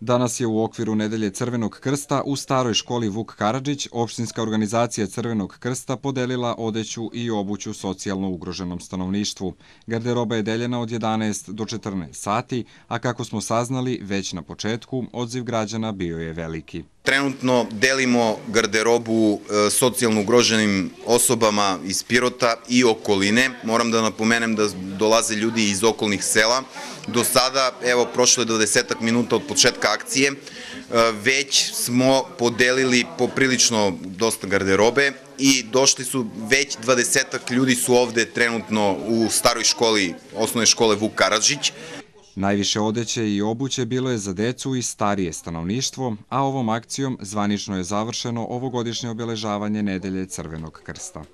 Danas je u okviru Nedelje Crvenog krsta u staroj školi Vuk Karadžić opštinska organizacija Crvenog krsta podelila odeću i obuću socijalno ugroženom stanovništvu. Garderoba je deljena od 11 do 14 sati, a kako smo saznali već na početku, odziv građana bio je veliki. Trenutno delimo garderobu e, socijalno ugroženim osobama iz Pirota i okoline. Moram da napomenem da dolaze ljudi iz okolnih sela. Do sada, evo, prošlo je 20 minuta od početka akcije, e, već smo podelili poprilično dosta garderobe i došli su već 20 ljudi su ovde trenutno u staroj školi, osnovne škole Vuk Karadžić. Najviše odeće i obuće bilo je za decu i starije stanovništvo, a ovom akcijom zvanično je završeno ovogodišnje obeležavanje Nedelje Crvenog krsta.